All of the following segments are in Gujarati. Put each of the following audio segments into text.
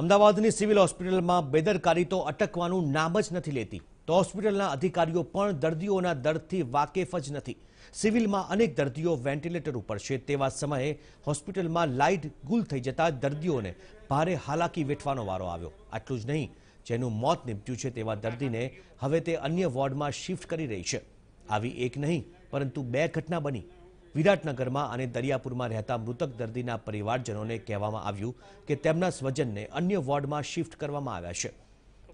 અમદાવાદની સિવિલ હોસ્પિટલમાં બેદરકારી તો અટકવાનું નામ જ નથી લેતી તો હોસ્પિટલના અધિકારીઓ પણ દર્દીઓના દર્દથી વાકેફ જ નથી સિવિલમાં અનેક દર્દીઓ વેન્ટિલેટર ઉપર છે તેવા સમયે હોસ્પિટલમાં લાઇટ ગુલ થઈ જતા દર્દીઓને ભારે હાલાકી વેઠવાનો વારો આવ્યો આટલું જ નહીં જેનું મોત નીપજ્યું છે તેવા દર્દીને હવે તે અન્ય વોર્ડમાં શિફ્ટ કરી રહી છે આવી એક નહીં પરંતુ બે ઘટના બની વિરાટનગરમાં અને દરિયાપુરમાં રહેતા મૃતક દર્દીના પરિવારજનોને કહેવામાં આવ્યું કે તેમના સ્વજનને અન્ય વોર્ડમાં શિફ્ટ કરવામાં આવ્યા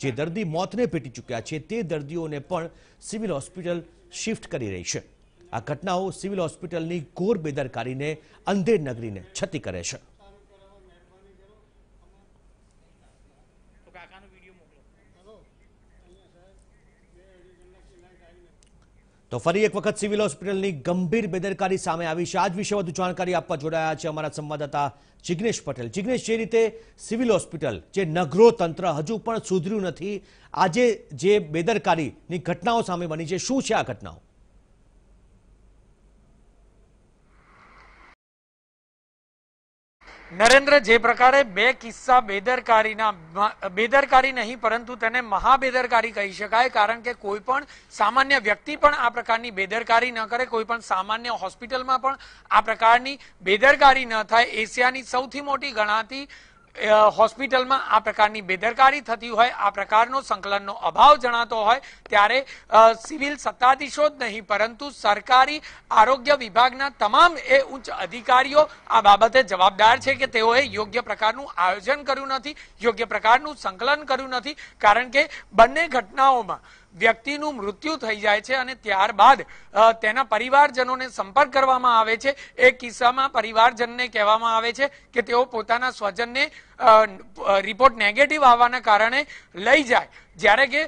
છે જે દર્દી મોતને ભેટી ચૂક્યા છે તે દર્દીઓને પણ સિવિલ હોસ્પિટલ શિફ્ટ કરી રહી છે આ ઘટનાઓ સિવિલ હોસ્પિટલની ઘોર બેદરકારીને અંધેર નગરીને છતી કરે છે તો ફરી એક વખત સિવિલ હોસ્પિટલની ગંભીર બેદરકારી સામે આવી છે આજ વિશે વધુ જાણકારી આપવા જોડાયા છે અમારા સંવાદદાતા જિગ્નેશ પટેલ જિગ્નેશ જે રીતે સિવિલ હોસ્પિટલ જે નગરો તંત્ર હજુ પણ સુધર્યું નથી આજે જે બેદરકારીની ઘટનાઓ સામે બની છે શું છે આ ઘટનાઓ નરેન્દ્ર જે પ્રકારે બે કિસ્સા બેદરકારીના બેદરકારી નહીં પરંતુ તેને મહાબેદરકારી કહી શકાય કારણ કે કોઈ પણ સામાન્ય વ્યક્તિ પણ આ પ્રકારની બેદરકારી ન કરે કોઈ પણ સામાન્ય હોસ્પિટલમાં પણ આ પ્રકારની બેદરકારી ન થાય એશિયાની સૌથી મોટી ગણાતી હોસ્પિટલમાં આ પ્રકારની બેદરકારી થતી હોય આ પ્રકારનો સંકલનનો અભાવ જણાતો હોય ત્યારે સિવિલ સત્તાધીશો જ નહીં પરંતુ સરકારી આરોગ્ય વિભાગના તમામ એ ઉચ્ચ અધિકારીઓ આ બાબતે જવાબદાર છે કે તેઓએ યોગ્ય પ્રકારનું આયોજન કર્યું નથી યોગ્ય પ્રકારનું સંકલન કર્યું નથી કારણ કે બંને ઘટનાઓમાં વ્યક્તિનું મૃત્યુ થઈ જાય છે અને ત્યારબાદ તેના પરિવારજનોને સંપર્ક કરવામાં આવે છે એ કિસ્સામાં પરિવારજનને કહેવામાં આવે છે કે તેઓ પોતાના સ્વજનને રિપોર્ટ નેગેટિવ આવવાના કારણે લઈ જાય જ્યારે કે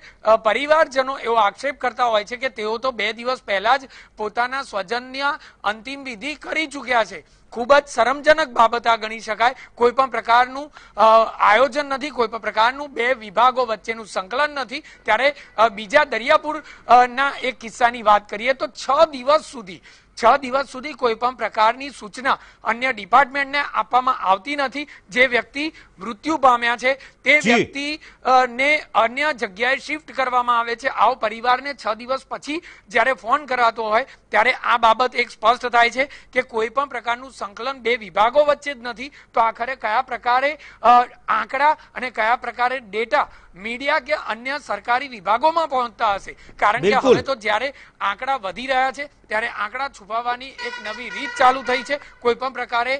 પરિવારજનો એવો આક્ષેપ કરતા હોય છે કે તેઓ તો બે દિવસ પહેલા જ પોતાના સ્વજનના અંતિમ વિધિ કરી ચૂક્યા છે ખૂબ જ શરમજનક બાબત આ ગણી શકાય કોઈ પણ પ્રકારનું આયોજન નથી કોઈ પણ પ્રકારનું બે વિભાગો વચ્ચેનું સંકલન નથી ત્યારે બીજા દરિયાપુર ના એક કિસ્સાની વાત કરીએ તો છ દિવસ સુધી છ દિવસ સુધી કોઈ પણ પ્રકારની સૂચના અન્ય ડિપાર્ટમેન્ટને આપવામાં આવતી નથી જે વ્યક્તિ મૃત્યુ પામ્યા છે તે વ્યક્તિ ને અન્ય જગ્યાએ શિફ્ટ કરવામાં આવે છે આવો પરિવારને છ દિવસ પછી જ્યારે ફોન કરાતો હોય ત્યારે આ બાબત એક સ્પષ્ટ થાય છે કે કોઈ પણ પ્રકારનું સંકલન બે વિભાગો વચ્ચે જ નથી તો આખરે કયા પ્રકારે આંકડા અને કયા પ્રકારે ડેટા મીડિયા કે અન્ય સરકારી વિભાગોમાં પહોંચતા હશે કારણ કે હવે તો જ્યારે આંકડા વધી રહ્યા છે ત્યારે આંકડા છુપાવવાની એક નવી રીત ચાલુ થઈ છે કોઈ પણ પ્રકારે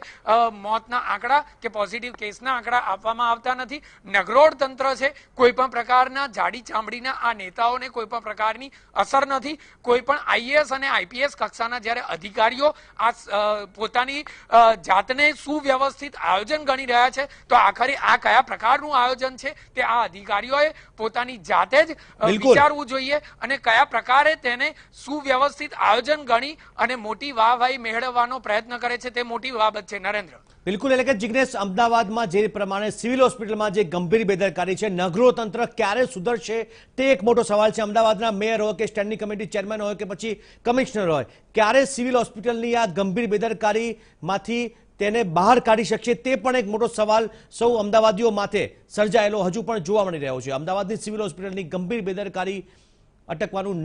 મોતના આંકડા કે પોઝિટિવ કેસના આંકડા આપવામાં આવતા નથી નગરોળ તંત્ર છે કોઈ પણ પ્રકારના જાડી ચામડીના આ નેતાઓને કોઈ પણ પ્રકારની અસર નથી કોઈ પણ આઈએએસ અને આઈપીએસ કક્ષાના જ્યારે અધિકારીઓ આ પોતાની જાતને સુવ્યવસ્થિત આયોજન ગણી રહ્યા છે તો આખરે આ કયા પ્રકારનું આયોજન છે તે આ અધિકારીઓએ પોતાની જાતે જ વિચારવું જોઈએ અને કયા પ્રકારે તેને સુવ્યવસ્થિત આયોજન ગણી અને અને મોટી વાહવાહી મેળવવાનો પ્રયત્ન કરે છે તે મોટી બાબત છે નરેન્દ્ર બિલકુલ એટલે કે જિજ્ઞેશ અમદાવાદમાં જે પ્રમાણે સિવિલ હોસ્પિટલમાં જે ગંભીર બેદરકારી છે નગરો તંત્ર ક્યારે સુધરશે તે એક મોટો સવાલ છે અમદાવાદના મેયર હોય કે સ્ટેન્ડિંગ કમિટી ચેરમેન હોય કે પછી કમિશનર હોય ક્યારે સિવિલ હોસ્પિટલની આ ગંભીર બેદરકારીમાંથી તેને બહાર કાઢી શકશે તે પણ એક મોટો સવાલ સૌ અમદાવાદીઓ માથે સર્જાયેલો હજુ પણ જોવા મળી રહ્યો છે અમદાવાદની સિવિલ હોસ્પિટલની ગંભીર બેદરકારી અટકવાનું